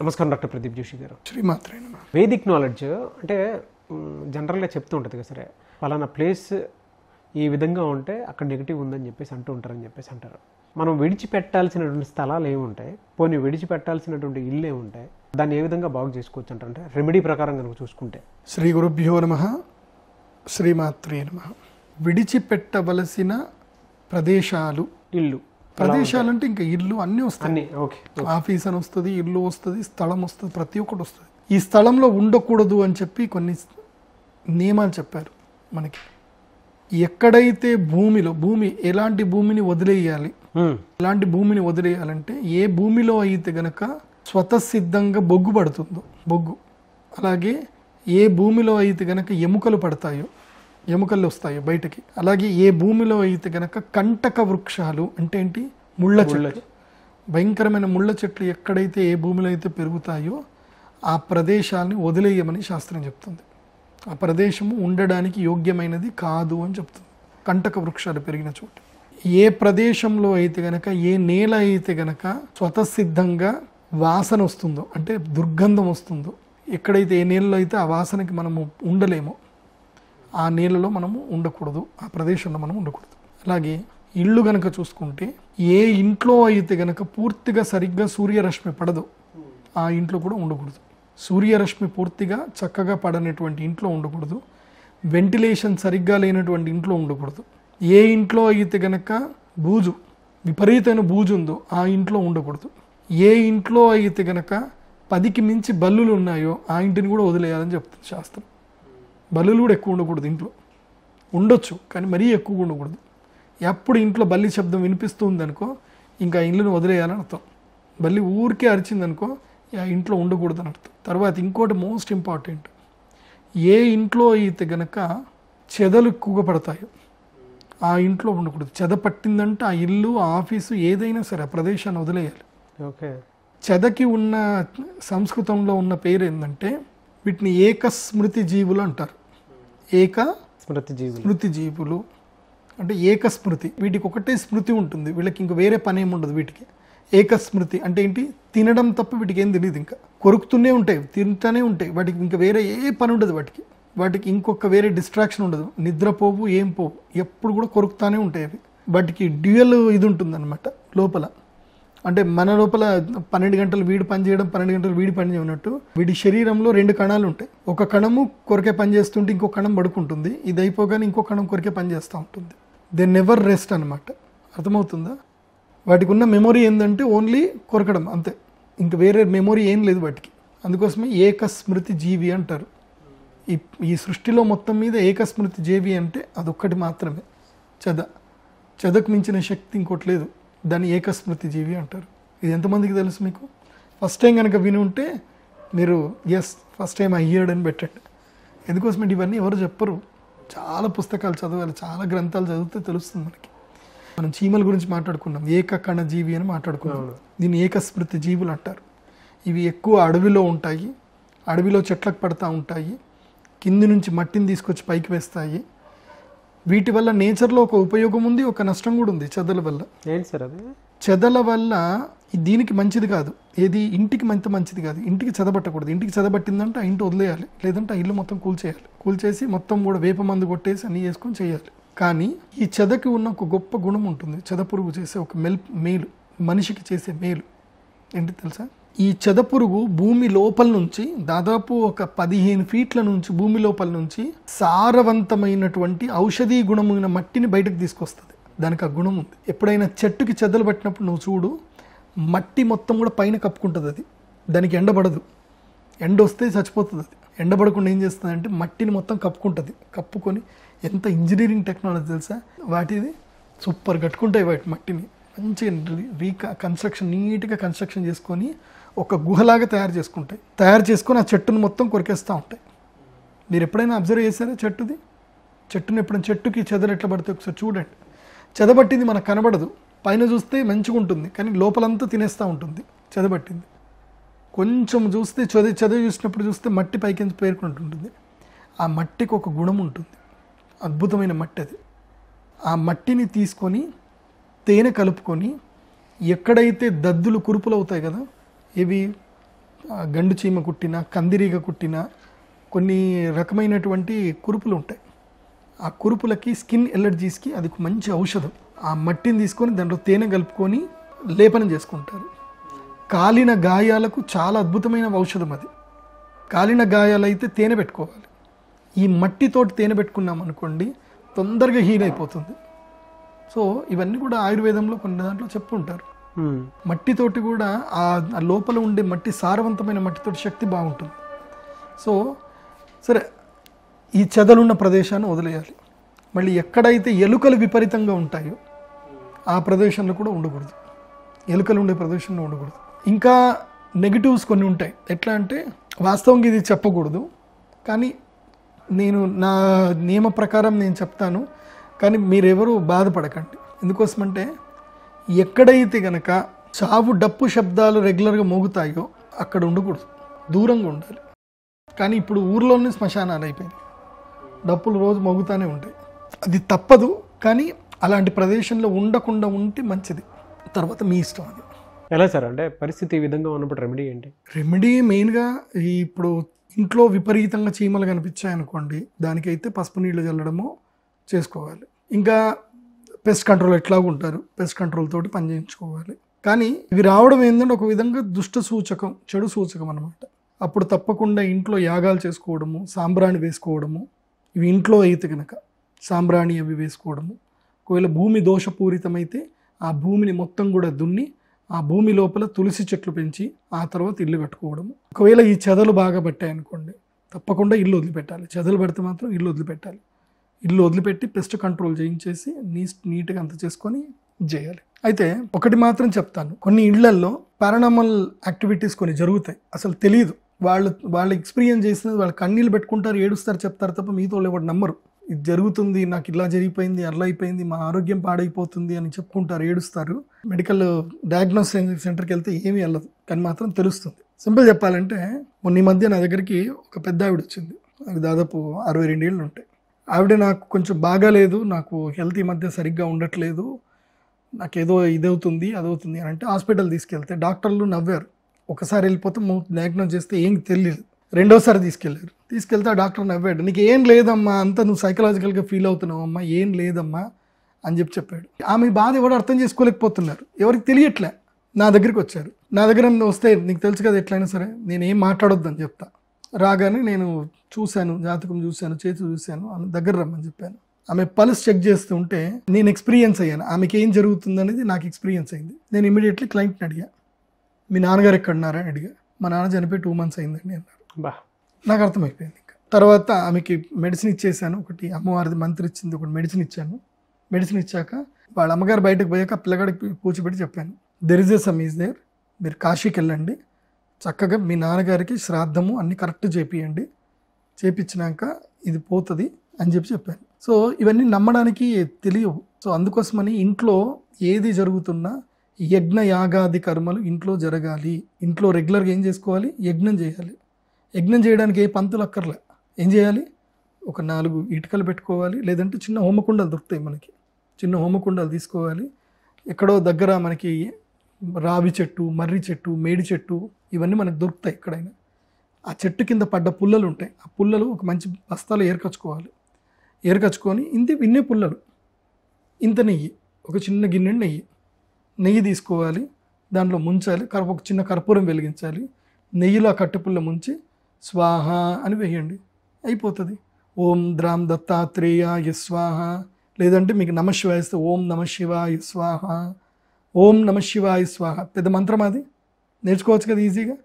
నమస్కారం డాక్టర్ ప్రదీప్ జోషి గారు Vedic knowledge అంటే జనరల్గా చెప్తూ ఉంటుంది కదా సరే ఫలానా ప్లేస్ ఈ విధంగా ఉంటే అక్కడ నెగిటివ్ ఉందని చెప్పేసి అంటూ ఉంటారని చెప్పేసి అంటారు మనం విడిచిపెట్టాల్సినటువంటి స్థలాలు ఏముంటాయి పోనీ విడిచిపెట్టాల్సినటువంటి ఇల్లు ఏముంటాయి దాన్ని ఏ విధంగా బాగు చేసుకోవచ్చు అంటే రెమెడీ ప్రకారం కనుక చూసుకుంటే శ్రీ గురుభ్యో నమ శ్రీమాత్రే నమ విడిచిపెట్టవలసిన ప్రదేశాలు ఇల్లు ప్రదేశాలు అంటే ఇంకా ఇల్లు అన్నీ వస్తాయి ఆఫీస్ అని వస్తుంది ఇల్లు వస్తుంది స్థలం వస్తుంది ప్రతి ఒక్కటి వస్తుంది ఈ స్థలంలో ఉండకూడదు అని చెప్పి కొన్ని నియమాలు చెప్పారు మనకి ఎక్కడైతే భూమిలో భూమి ఎలాంటి భూమిని వదిలేయాలి ఎలాంటి భూమిని వదిలేయాలంటే ఏ భూమిలో అయితే గనక స్వతసిద్ధంగా బొగ్గు పడుతుందో బొగ్గు అలాగే ఏ భూమిలో అయితే గనక ఎముకలు పడతాయో ఎముకలు వస్తాయి బయటకి అలాగే ఏ భూమిలో అయితే గనక కంటక వృక్షాలు అంటే ఏంటి ముళ్ళ చెట్లు భయంకరమైన ముళ్ళ చెట్లు ఎక్కడైతే ఏ భూమిలో అయితే పెరుగుతాయో ఆ ప్రదేశాలని వదిలేయమని శాస్త్రం చెప్తుంది ఆ ప్రదేశము ఉండడానికి యోగ్యమైనది కాదు అని చెప్తుంది కంటక వృక్షాలు పెరిగిన చోటు ఏ ప్రదేశంలో అయితే గనక ఏ నేల అయితే గనక స్వతసిద్ధంగా వాసన వస్తుందో అంటే దుర్గంధం వస్తుందో ఎక్కడైతే ఏ నేలలో అయితే ఆ వాసనకి మనము ఉండలేమో ఆ నీళ్ళలో మనము ఉండకూడదు ఆ ప్రదేశంలో మనం ఉండకూడదు అలాగే ఇళ్ళు గనక చూసుకుంటే ఏ ఇంట్లో అయితే గనక పూర్తిగా సరిగ్గా సూర్యరశ్మి పడదు ఆ ఇంట్లో కూడా ఉండకూడదు సూర్యరశ్మి పూర్తిగా చక్కగా పడనటువంటి ఇంట్లో ఉండకూడదు వెంటిలేషన్ సరిగ్గా లేనటువంటి ఇంట్లో ఉండకూడదు ఏ ఇంట్లో అయితే గనక బూజు విపరీతమైన బూజు ఉందో ఆ ఇంట్లో ఉండకూడదు ఏ ఇంట్లో అయితే గనక పదికి మించి బల్లులు ఉన్నాయో ఆ ఇంటిని కూడా వదిలేయాలని చెప్తుంది శాస్త్రం బల్లులు కూడా ఎక్కువ ఉండకూడదు ఇంట్లో ఉండొచ్చు కానీ మరీ ఎక్కువగా ఉండకూడదు ఎప్పుడు ఇంట్లో బల్లి శబ్దం వినిపిస్తుంది అనుకో ఇంకా ఇండ్లను వదిలేయాలని అర్థం బల్లి ఊరికే అరిచిందనుకో ఇంట్లో ఉండకూడదు అని అర్థం తర్వాత ఇంకోటి మోస్ట్ ఇంపార్టెంట్ ఏ ఇంట్లో అయితే గనక చెదలు ఎక్కువగా పడతాయో ఆ ఇంట్లో ఉండకూడదు చెద పట్టిందంటే ఆ ఇల్లు ఆఫీసు ఏదైనా సరే ఆ ప్రదేశాన్ని వదిలేయాలి ఓకే చెదకి ఉన్న సంస్కృతంలో ఉన్న పేరు ఏంటంటే వీటిని ఏక స్మృతి జీవులు అంటారు ఏక స్మృతి జీవులు స్మృతి జీవులు అంటే ఏక స్మృతి వీటికి ఒకటే స్మృతి ఉంటుంది వీళ్ళకి ఇంక వేరే పని ఏమి ఉండదు వీటికి ఏక స్మృతి అంటే ఏంటి తినడం తప్ప వీటికి ఏం తెలియదు ఇంకా కొరుకుతూనే ఉంటాయి తింటూనే ఉంటాయి వాటికి ఇంకా వేరే ఏ పని ఉండదు వాటికి వాటికి ఇంకొక వేరే డిస్ట్రాక్షన్ ఉండదు నిద్రపోవు ఏం పోవు ఎప్పుడు కూడా కొరుకుతానే ఉంటాయి అవి వాటికి డ్యూయల్ ఇది ఉంటుందన్నమాట లోపల అంటే మన లోపల పన్నెండు గంటలు వీడి పని చేయడం పన్నెండు గంటలు వీడి పని చేయనట్టు వీడి శరీరంలో రెండు కణాలు ఉంటాయి ఒక కణము కొరికే పని చేస్తుంటే ఇంకో కణం పడుకుంటుంది ఇది అయిపోగానే ఇంకో కణం కొరికే పని చేస్తూ ఉంటుంది దే నెవర్ రెస్ట్ అనమాట అర్థమవుతుందా వాటికి ఉన్న మెమొరీ ఏంటంటే ఓన్లీ కొరకడం అంతే ఇంక వేరే మెమొరీ ఏం లేదు వాటికి అందుకోసమే ఏక స్మృతి జీవి అంటారు ఈ ఈ సృష్టిలో మొత్తం మీద ఏక స్మృతి జీవి అంటే అదొక్కటి మాత్రమే చద చదకు మించిన శక్తి ఇంకోటి లేదు దాన్ని ఏకస్మృతి జీవి అంటారు ఇది ఎంతమందికి తెలుసు మీకు ఫస్ట్ టైం కనుక విని ఉంటే మీరు ఎస్ ఫస్ట్ టైం అయ్యాడు అని పెట్టండి అంటే ఇవన్నీ ఎవరు చెప్పరు చాలా పుస్తకాలు చదవాలి చాలా గ్రంథాలు చదివితే తెలుస్తుంది మనకి మనం చీమల గురించి మాట్లాడుకున్నాం ఏకకణ జీవి అని మాట్లాడుకున్నాం దీన్ని ఏకస్మృతి జీవులు అంటారు ఇవి ఎక్కువ అడవిలో ఉంటాయి అడవిలో చెట్లకు పడతా ఉంటాయి కింది నుంచి మట్టిని తీసుకొచ్చి పైకి వేస్తాయి వీటి వల్ల నేచర్లో ఒక ఉపయోగం ఉంది ఒక నష్టం కూడా ఉంది చెదల వల్ల అది చెదల వల్ల దీనికి మంచిది కాదు ఏది ఇంటికి మంత మంచిది కాదు ఇంటికి చెదబట్టకూడదు ఇంటికి చెదబట్టిందంటే ఆ ఇంటి వదిలేయాలి లేదంటే ఆ ఇల్లు మొత్తం కూల్చేయాలి కూల్చేసి మొత్తం కూడా వేప మందు కొట్టేసి అన్ని చేసుకొని చేయాలి కానీ ఈ చెదకి ఉన్న ఒక గొప్ప గుణం ఉంటుంది చెద పురుగు చేసే ఒక మెల్ మేలు మనిషికి చేసే మేలు ఏంటి తెలుసా ఈ చెదపురుగు భూమి లోపల నుంచి దాదాపు ఒక పదిహేను ఫీట్ల నుంచి భూమి లోపల నుంచి సారవంతమైనటువంటి ఔషధీ గుణమైన మట్టిని బయటకు తీసుకొస్తుంది దానికి ఆ గుణం ఉంది ఎప్పుడైనా చెట్టుకి చెదలు పట్టినప్పుడు నువ్వు చూడు మట్టి మొత్తం కూడా పైన కప్పుకుంటుంది అది దానికి ఎండబడదు ఎండ వస్తే చచ్చిపోతుంది అది ఎండబడకుండా ఏం చేస్తుందంటే మట్టిని మొత్తం కప్పుకుంటుంది కప్పుకొని ఎంత ఇంజనీరింగ్ టెక్నాలజీ తెలుసా వాటిది సూపర్ కట్టుకుంటాయి వాటి మట్టిని మంచి రీకా కన్స్ట్రక్షన్ నీట్గా కన్స్ట్రక్షన్ చేసుకొని ఒక గుహలాగా తయారు చేసుకుంటాయి తయారు చేసుకొని ఆ చెట్టును మొత్తం కొరికేస్తూ ఉంటాయి మీరు ఎప్పుడైనా అబ్జర్వ్ చేశారా చెట్టుది చెట్టును ఎప్పుడైనా చెట్టుకి చెదలు ఎట్లా పడితే ఒకసారి చూడండి చెదబట్టింది మనకు కనబడదు పైన చూస్తే మంచిగా ఉంటుంది కానీ లోపలంతా తినేస్తూ ఉంటుంది చెదబట్టింది కొంచెం చూస్తే చదివి చదివి చూసినప్పుడు చూస్తే మట్టి పైకి పేర్కొంటుంటుంది ఆ మట్టికి ఒక గుణం ఉంటుంది అద్భుతమైన మట్టి అది ఆ మట్టిని తీసుకొని తేనె కలుపుకొని ఎక్కడైతే దద్దులు కురుపులు అవుతాయి కదా ఇవి గండు చీమ కుట్టిన కందిరీగ కుట్టిన కొన్ని రకమైనటువంటి కురుపులు ఉంటాయి ఆ కురుపులకి స్కిన్ ఎలర్జీస్కి అది మంచి ఔషధం ఆ మట్టిని తీసుకొని దాంట్లో తేనె కలుపుకొని లేపనం చేసుకుంటారు కాలిన గాయాలకు చాలా అద్భుతమైన ఔషధం అది కాలిన గాయాలైతే తేనె పెట్టుకోవాలి ఈ మట్టితోటి తేనె పెట్టుకున్నాం అనుకోండి తొందరగా హీల్ అయిపోతుంది సో ఇవన్నీ కూడా ఆయుర్వేదంలో కొన్ని దాంట్లో చెప్పుంటారు మట్టితోటి కూడా ఆ లోపల ఉండే మట్టి సారవంతమైన మట్టితోటి శక్తి బాగుంటుంది సో సరే ఈ చెదలున్న ప్రదేశాన్ని వదిలేయాలి మళ్ళీ ఎక్కడైతే ఎలుకలు విపరీతంగా ఉంటాయో ఆ ప్రదేశంలో కూడా ఉండకూడదు ఎలుకలు ఉండే ప్రదేశంలో ఉండకూడదు ఇంకా నెగిటివ్స్ కొన్ని ఉంటాయి ఎట్లా అంటే వాస్తవంగా ఇది చెప్పకూడదు కానీ నేను నా నియమ ప్రకారం నేను చెప్తాను కానీ మీరెవరు బాధపడకండి ఎందుకోసమంటే ఎక్కడైతే గనక చావు డప్పు శబ్దాలు రెగ్యులర్గా మోగుతాయో అక్కడ ఉండకూడదు దూరంగా ఉండాలి కానీ ఇప్పుడు ఊర్లోనే శ్మశానాలు అయిపోయింది డప్పులు రోజు మోగుతూనే ఉంటాయి అది తప్పదు కానీ అలాంటి ప్రదేశంలో ఉండకుండా ఉంటే మంచిది తర్వాత మీ ఇష్టం అది ఎలా సార్ అంటే పరిస్థితి ఈ విధంగా ఉన్నప్పుడు రెమెడీ ఏంటి రెమెడీ మెయిన్గా ఇప్పుడు ఇంట్లో విపరీతంగా చీమలు కనిపించాయనుకోండి దానికైతే పసుపు నీళ్లు చల్లడము చేసుకోవాలి ఇంకా పెస్ట్ కంట్రోల్ ఎట్లా ఉంటారు పెస్ట్ కంట్రోల్ తోటి పని చేయించుకోవాలి కానీ ఇవి రావడం ఏంటంటే ఒక విధంగా దుష్ట సూచకం చెడు సూచకం అనమాట అప్పుడు తప్పకుండా ఇంట్లో యాగాలు చేసుకోవడము సాంబ్రాణి వేసుకోవడము ఇవి ఇంట్లో అయితే కనుక సాంబ్రాణి అవి వేసుకోవడము ఒకవేళ భూమి దోషపూరితమైతే ఆ భూమిని మొత్తం కూడా దున్ని ఆ భూమి లోపల తులసి చెట్లు పెంచి ఆ తర్వాత ఇల్లు కట్టుకోవడము ఒకవేళ ఈ చెదలు బాగా పట్టాయనుకోండి తప్పకుండా ఇల్లు వదిలిపెట్టాలి చెదలు పడితే మాత్రం ఇల్లు వదిలిపెట్టాలి ఇల్లు వదిలిపెట్టి పెస్ట్ కంట్రోల్ చేయించేసి నీ నీట్గా అంత చేసుకొని చేయాలి అయితే ఒకటి మాత్రం చెప్తాను కొన్ని ఇళ్లల్లో పారానామల్ యాక్టివిటీస్ కొన్ని జరుగుతాయి అసలు తెలియదు వాళ్ళు వాళ్ళు ఎక్స్పీరియన్స్ చేసినది వాళ్ళు కన్నీళ్ళు పెట్టుకుంటారు ఏడుస్తారు చెప్తారు తప్ప మీతో ఎవరు నమ్మరు ఇది జరుగుతుంది నాకు ఇలా జరిగిపోయింది అలా అయిపోయింది మా ఆరోగ్యం పాడైపోతుంది అని చెప్పుకుంటారు ఏడుస్తారు మెడికల్ డయాగ్నోస్టిక్ సెంటర్కి వెళ్తే ఏమీ వెళ్ళదు కానీ మాత్రం తెలుస్తుంది సింపుల్ చెప్పాలంటే మొన్న మధ్య నా దగ్గరికి ఒక పెద్ద ఆవిడ వచ్చింది దాదాపు అరవై రెండేళ్ళు ఉంటాయి ఆవిడ నాకు కొంచెం బాగాలేదు నాకు హెల్త్ ఈ మధ్య సరిగ్గా ఉండట్లేదు నాకు ఏదో ఇదవుతుంది అదవుతుంది అని అంటే హాస్పిటల్ తీసుకెళ్తే డాక్టర్లు నవ్వారు ఒకసారి వెళ్ళిపోతే డయాగ్నోస్ చేస్తే ఏం తెలియదు రెండోసారి తీసుకెళ్ళారు తీసుకెళ్తే డాక్టర్ నవ్వాడు నీకు ఏం లేదమ్మా అంతా నువ్వు సైకలాజికల్గా ఫీల్ అవుతున్నావు అమ్మా ఏం లేదమ్మా అని చెప్పి చెప్పాడు ఆమె బాధ ఎవరు అర్థం చేసుకోలేకపోతున్నారు ఎవరికి తెలియట్లే నా దగ్గరికి వచ్చారు నా దగ్గర వస్తే నీకు తెలుసు కదా ఎట్లయినా సరే నేను ఏం మాట్లాడొద్దని చెప్తా రాగానే నేను చూశాను జాతకం చూశాను చేతి చూశాను ఆమె దగ్గర రమ్మని చెప్పాను ఆమె పల్స్ చెక్ చేస్తూ ఉంటే నేను ఎక్స్పీరియన్స్ అయ్యాను ఆమెకి ఏం జరుగుతుంది అనేది నాకు ఎక్స్పీరియన్స్ అయింది నేను ఇమీడియట్లీ క్లయింట్ని అడిగా మీ నాన్నగారు ఉన్నారా అని అడిగా మా నాన్న చనిపోయి టూ మంత్స్ అయిందండి అన్నారు బా నాకు అర్థమైపోయింది ఇంకా తర్వాత ఆమెకి మెడిసిన్ ఇచ్చేసాను ఒకటి అమ్మవారిది మంత్రి ఇచ్చింది ఒకటి మెడిసిన్ ఇచ్చాను మెడిసిన్ ఇచ్చాక వాళ్ళ అమ్మగారు బయటకు పోయాక పిల్లగాడికి కూర్చోబెట్టి చెప్పాను there is a some is there మీరు కాశీకి వెళ్ళండి చక్కగా మీ నాన్నగారికి శ్రాద్ధము అన్ని కరెక్ట్ చేపియండి చేపించినాక ఇది పోతుంది అని చెప్పి చెప్పాను సో ఇవన్నీ నమ్మడానికి తెలియవు సో అందుకోసమని ఇంట్లో ఏది జరుగుతున్నా యజ్ఞ యాగాది కర్మలు ఇంట్లో జరగాలి ఇంట్లో రెగ్యులర్గా ఏం చేసుకోవాలి యజ్ఞం చేయాలి యజ్ఞం చేయడానికి ఏ పంతులు అక్కర్లే ఏం చేయాలి ఒక నాలుగు ఇటుకలు పెట్టుకోవాలి లేదంటే చిన్న హోమకుండలు దొరుకుతాయి మనకి చిన్న హోమకుండలు తీసుకోవాలి ఎక్కడో దగ్గర మనకి రావి చెట్టు మర్రి చెట్టు మేడి చెట్టు ఇవన్నీ మనకు దొరుకుతాయి ఎక్కడైనా ఆ చెట్టు కింద పడ్డ పుల్లలు ఉంటాయి ఆ పుల్లలు ఒక మంచి బస్తాలో ఏరకచ్చుకోవాలి ఏరకచ్చుకొని ఇంత ఇన్నే పుల్లలు ఇంత నెయ్యి ఒక చిన్న గిన్నె నెయ్యి నెయ్యి తీసుకోవాలి దాంట్లో ముంచాలి కర్ప ఒక చిన్న కర్పూరం వెలిగించాలి నెయ్యిలో ఆ కట్టెపుల్ల ముంచి స్వాహ అని వేయండి అయిపోతుంది ఓం ద్రామ్ దత్తాత్రేయ స్వాహ లేదంటే మీకు నమశివాయ ఓం శివాయ స్వాహ ఓం శివాయ స్వాహ పెద్ద మంత్రం అది నేర్చుకోవచ్చు కదా ఈజీగా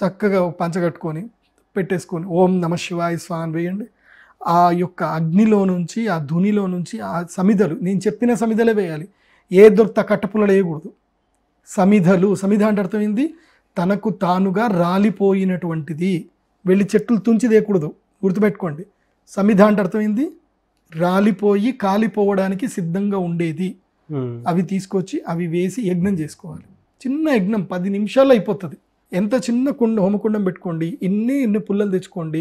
చక్కగా పంచగట్టుకొని పెట్టేసుకొని ఓం నమ శివాయ స్వామి వేయండి ఆ యొక్క అగ్నిలో నుంచి ఆ ధునిలో నుంచి ఆ సమిధలు నేను చెప్పిన సమిధలే వేయాలి ఏ దొరత కట్టపుల్లలు వేయకూడదు సమిధలు సమిధ అంటే అర్థమైంది తనకు తానుగా రాలిపోయినటువంటిది వెళ్ళి చెట్లు వేయకూడదు గుర్తుపెట్టుకోండి సమిధ అంటే అర్థమైంది రాలిపోయి కాలిపోవడానికి సిద్ధంగా ఉండేది అవి తీసుకొచ్చి అవి వేసి యజ్ఞం చేసుకోవాలి చిన్న యజ్ఞం పది నిమిషాలు అయిపోతుంది ఎంత చిన్న కుండ హోమకుండం పెట్టుకోండి ఇన్ని ఇన్ని పుల్లలు తెచ్చుకోండి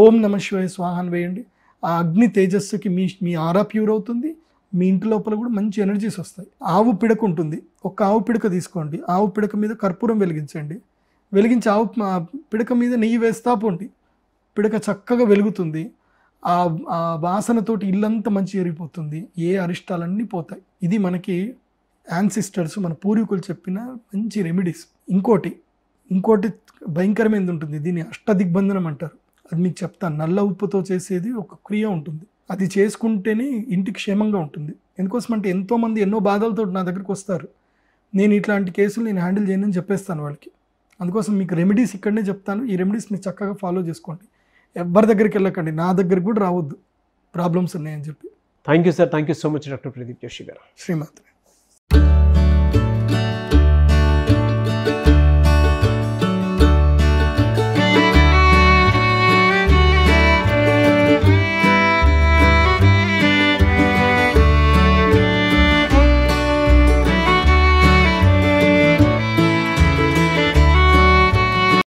ఓం నమ శివాయ స్వాహాన్ వేయండి ఆ అగ్ని తేజస్సుకి మీ మీ ఆరా ప్యూర్ అవుతుంది మీ ఇంటి లోపల కూడా మంచి ఎనర్జీస్ వస్తాయి ఆవు పిడక ఉంటుంది ఒక ఆవు పిడక తీసుకోండి ఆవు పిడక మీద కర్పూరం వెలిగించండి వెలిగించి ఆవు పిడక మీద నెయ్యి వేస్తా పోండి పిడక చక్కగా వెలుగుతుంది ఆ వాసనతోటి ఇల్లంతా మంచి ఎరిగిపోతుంది ఏ అరిష్టాలన్నీ పోతాయి ఇది మనకి యాన్సిస్టర్స్ మన పూర్వీకులు చెప్పిన మంచి రెమెడీస్ ఇంకోటి ఇంకోటి భయంకరమైనది ఉంటుంది దీన్ని అష్టదిగ్బంధనం అంటారు అది మీకు చెప్తాను నల్ల ఉప్పుతో చేసేది ఒక క్రియ ఉంటుంది అది చేసుకుంటేనే ఇంటి క్షేమంగా ఉంటుంది ఎందుకోసం అంటే ఎంతోమంది ఎన్నో బాధలతో నా దగ్గరికి వస్తారు నేను ఇట్లాంటి కేసులు నేను హ్యాండిల్ అని చెప్పేస్తాను వాళ్ళకి అందుకోసం మీకు రెమెడీస్ ఇక్కడనే చెప్తాను ఈ రెమెడీస్ మీరు చక్కగా ఫాలో చేసుకోండి ఎవరి దగ్గరికి వెళ్ళకండి నా దగ్గరికి కూడా రావద్దు ప్రాబ్లమ్స్ ఉన్నాయని చెప్పి thank you sir thank you so much doctor Pradeep Joshi గారు శ్రీమాత్రి